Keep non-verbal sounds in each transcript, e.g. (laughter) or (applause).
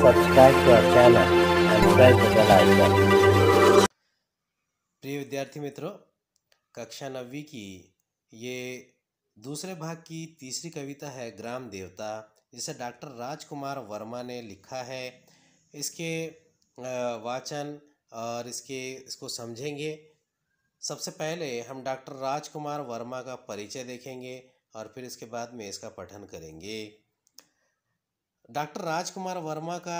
प्रिय विद्यार्थी मित्रों कक्षा नवी की ये दूसरे भाग की तीसरी कविता है ग्राम देवता जिसे डॉक्टर राजकुमार वर्मा ने लिखा है इसके वाचन और इसके इसको समझेंगे सबसे पहले हम डॉक्टर राजकुमार वर्मा का परिचय देखेंगे और फिर इसके बाद में इसका पठन करेंगे डॉक्टर राजकुमार वर्मा का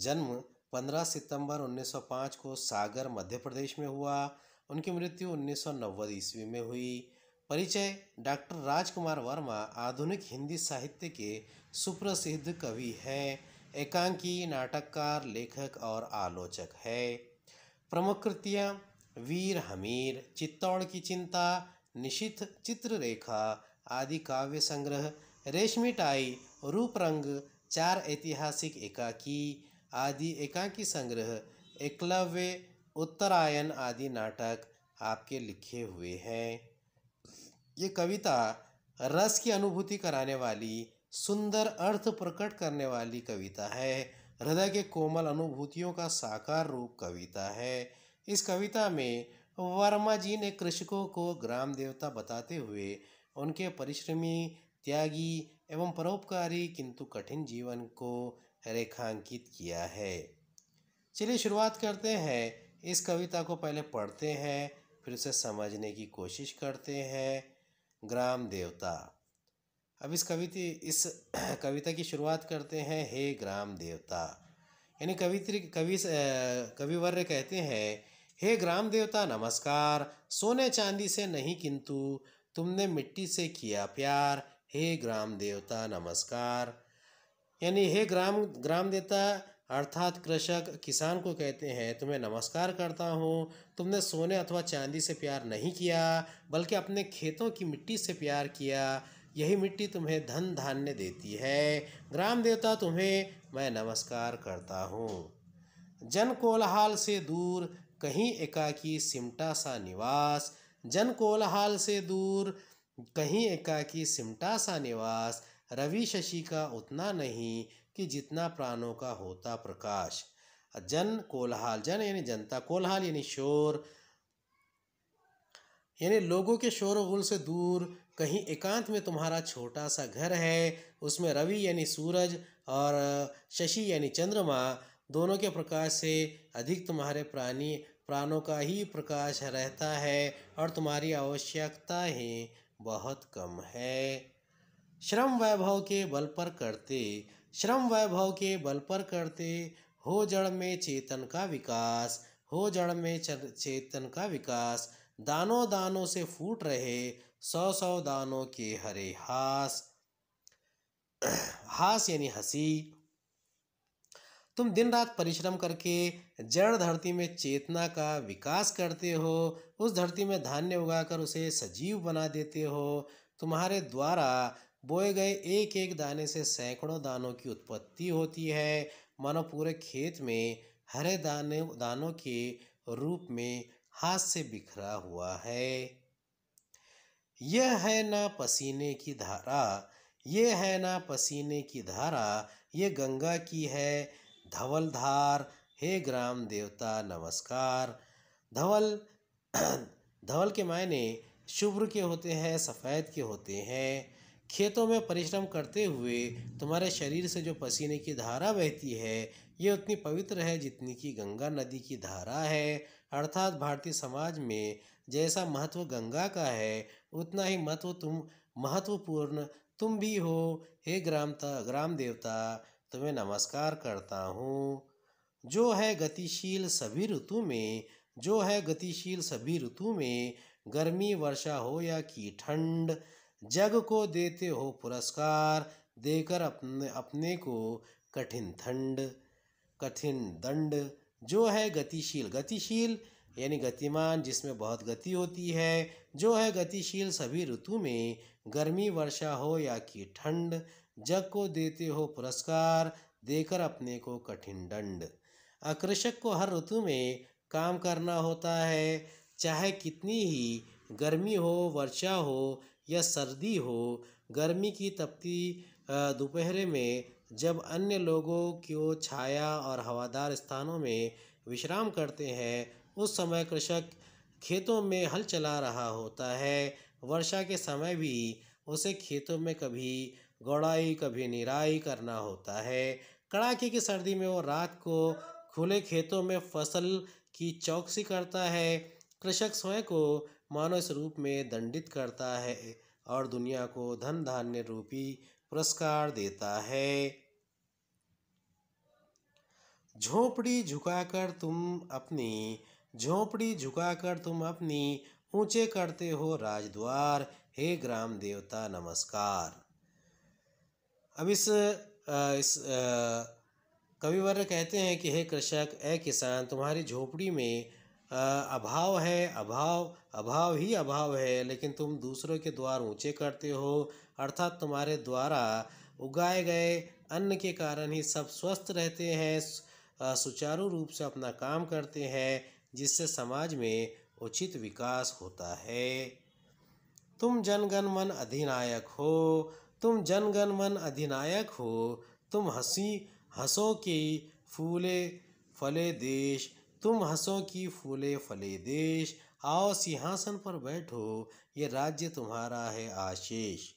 जन्म 15 सितंबर 1905 को सागर मध्य प्रदेश में हुआ उनकी मृत्यु उन्नीस ईस्वी में हुई परिचय डॉक्टर राजकुमार वर्मा आधुनिक हिंदी साहित्य के सुप्रसिद्ध कवि हैं एकांकी नाटककार लेखक और आलोचक है प्रमुख कृतियाँ वीर हमीर चित्तौड़ की चिंता निशित चित्ररेखा आदि काव्य संग्रह रेशमी टाई रूपरंग चार ऐतिहासिक एकाकी आदि एकाकी संग्रह एकलव्य उत्तरायण आदि नाटक आपके लिखे हुए हैं ये कविता रस की अनुभूति कराने वाली सुंदर अर्थ प्रकट करने वाली कविता है हृदय के कोमल अनुभूतियों का साकार रूप कविता है इस कविता में वर्मा जी ने कृषकों को ग्राम देवता बताते हुए उनके परिश्रमी त्यागी एवं परोपकारी किंतु कठिन जीवन को रेखांकित किया है चलिए शुरुआत करते हैं इस कविता को पहले पढ़ते हैं फिर उसे समझने की कोशिश करते हैं ग्राम देवता अब इस कविता इस (clears throat) कविता की शुरुआत करते हैं हे ग्राम देवता यानी कवित्री कवि कविवर्य कहते हैं हे ग्राम देवता नमस्कार सोने चांदी से नहीं किंतु तुमने मिट्टी से किया प्यार हे ग्राम देवता नमस्कार यानी हे ग्राम ग्राम देवता अर्थात कृषक किसान को कहते हैं तुम्हें नमस्कार करता हूँ तुमने सोने अथवा चांदी से प्यार नहीं किया बल्कि अपने खेतों की मिट्टी से प्यार किया यही मिट्टी तुम्हें धन धान्य देती है ग्राम देवता तुम्हें मैं नमस्कार करता हूँ जन कोलाहल से दूर कहीं एकाकी सिमटा सा निवास जन कोलाहल से दूर कहीं एकाकी सिमटा सा निवास रवि शशि का उतना नहीं कि जितना प्राणों का होता प्रकाश जन कोलहाल जन यानी जनता कोलहाल यानी शोर यानी लोगों के शोर गुल से दूर कहीं एकांत में तुम्हारा छोटा सा घर है उसमें रवि यानी सूरज और शशि यानी चंद्रमा दोनों के प्रकाश से अधिक तुम्हारे प्राणी प्राणों का ही प्रकाश रहता है और तुम्हारी आवश्यकता ही बहुत कम है श्रम वैभव के बल पर करते श्रम वैभव के बल पर करते हो जड़ में चेतन का विकास हो जड़ में चेतन का विकास दानों दानों से फूट रहे सौ सौ दानों के हरे हास हास यानी हंसी तुम दिन रात परिश्रम करके जड़ धरती में चेतना का विकास करते हो उस धरती में धान्य उगाकर उसे सजीव बना देते हो तुम्हारे द्वारा बोए गए एक एक दाने से सैकड़ों दानों की उत्पत्ति होती है मानो पूरे खेत में हरे दाने दानों के रूप में हाथ से बिखरा हुआ है यह है ना पसीने की धारा ये है ना पसीने की धारा ये गंगा की है धवलधार हे ग्राम देवता नमस्कार धवल (clears throat) धवल के मायने शुभ्र के होते हैं सफ़ेद के होते हैं खेतों में परिश्रम करते हुए तुम्हारे शरीर से जो पसीने की धारा बहती है ये उतनी पवित्र है जितनी कि गंगा नदी की धारा है अर्थात भारतीय समाज में जैसा महत्व गंगा का है उतना ही महत्व तुम महत्वपूर्ण तुम भी हो हे ग्राम ग्राम देवता तुम्हें नमस्कार करता हूँ जो है गतिशील सभी ऋतु में जो है गतिशील सभी ऋतु में गर्मी वर्षा हो या की ठंड जग को देते हो पुरस्कार देकर अपने अपने को कठिन ठंड कठिन दंड जो है गतिशील गतिशील यानी गतिमान जिसमें बहुत गति होती है जो है गतिशील सभी ऋतु में गर्मी वर्षा हो या की ठंड जग को देते हो पुरस्कार देकर अपने को कठिन दंड आकर्षक को हर ऋतु में काम करना होता है चाहे कितनी ही गर्मी हो वर्षा हो या सर्दी हो गर्मी की तपती दोपहर में जब अन्य लोगों को छाया और हवादार स्थानों में विश्राम करते हैं उस समय कृषक खेतों में हल चला रहा होता है वर्षा के समय भी उसे खेतों में कभी गोड़ाई कभी निराई करना होता है कड़ाके की सर्दी में वो रात को खुले खेतों में फसल की चौकसी करता है कृषक स्वयं को मानव स्वरूप में दंडित करता है और दुनिया को धन धान्य रूपी पुरस्कार देता है झोपड़ी झुकाकर तुम अपनी झोपड़ी झुकाकर तुम अपनी ऊंचे करते हो राजद्वार हे ग्राम देवता नमस्कार अब इस आ, इस आ, कविवर कहते हैं कि हे कृषक ए किसान तुम्हारी झोपड़ी में अभाव है अभाव अभाव ही अभाव है लेकिन तुम दूसरों के द्वार ऊंचे करते हो अर्थात तुम्हारे द्वारा उगाए गए अन्न के कारण ही सब स्वस्थ रहते हैं सुचारू रूप से अपना काम करते हैं जिससे समाज में उचित विकास होता है तुम जनगण मन अधिनायक हो तुम जनगण मन अधिनायक हो तुम हंसी हंसो की फूले फले देश तुम हंसो की फूले फले देश आओ सिंहासन पर बैठो ये राज्य तुम्हारा है आशीष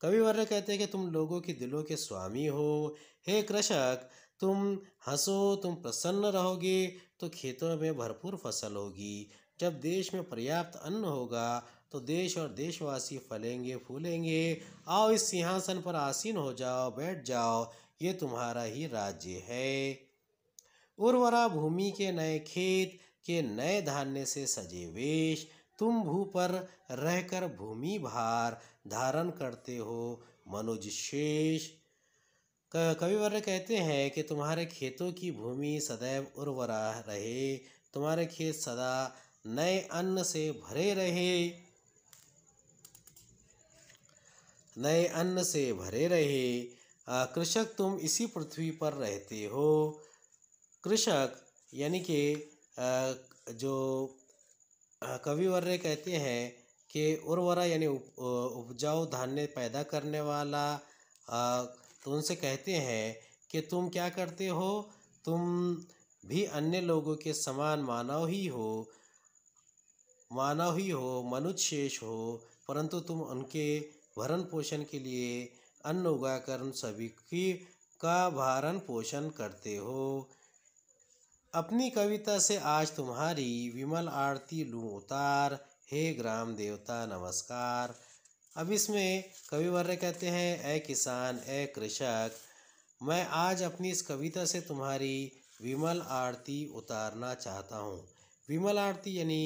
कवि कहते हैं कि तुम लोगों के दिलों के स्वामी हो हे कृषक तुम हंसो तुम प्रसन्न रहोगे तो खेतों में भरपूर फसल होगी जब देश में पर्याप्त अन्न होगा तो देश और देशवासी फलेंगे फूलेंगे आओ इस सिंहासन पर आसीन हो जाओ बैठ जाओ ये तुम्हारा ही राज्य है उर्वरा भूमि के नए खेत के नए धान्य से सजे वेश तुम भू पर रहकर भूमि भार धारण करते हो मनुज शेष कविवर कहते हैं कि तुम्हारे खेतों की भूमि सदैव उर्वरा रहे तुम्हारे खेत सदा नए अन्न से भरे रहे नए अन्न से भरे रहे कृषक तुम इसी पृथ्वी पर रहते हो कृषक यानी कि जो कविवर्य कहते हैं कि उर्वरा यानी उप, उपजाऊ धान्य पैदा करने वाला तो उनसे कहते हैं कि तुम क्या करते हो तुम भी अन्य लोगों के समान मानव ही हो मानव ही हो मनुष्य हो परंतु तुम उनके भरण पोषण के लिए अन्न उगाकर सभी की का भारण पोषण करते हो अपनी कविता से आज तुम्हारी विमल आरती लूँ उतार हे ग्राम देवता नमस्कार अब इसमें कवि वर्य कहते हैं ए किसान ए कृषक मैं आज अपनी इस कविता से तुम्हारी विमल आरती उतारना चाहता हूँ विमल आरती यानी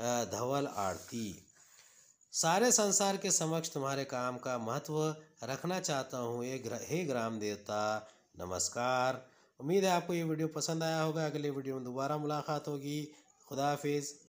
धवल आरती सारे संसार के समक्ष तुम्हारे काम का महत्व रखना चाहता हूँ ये ग्र, हे ग्राम देवता नमस्कार उम्मीद है आपको ये वीडियो पसंद आया होगा अगले वीडियो में दोबारा मुलाकात होगी खुदा हाफिज़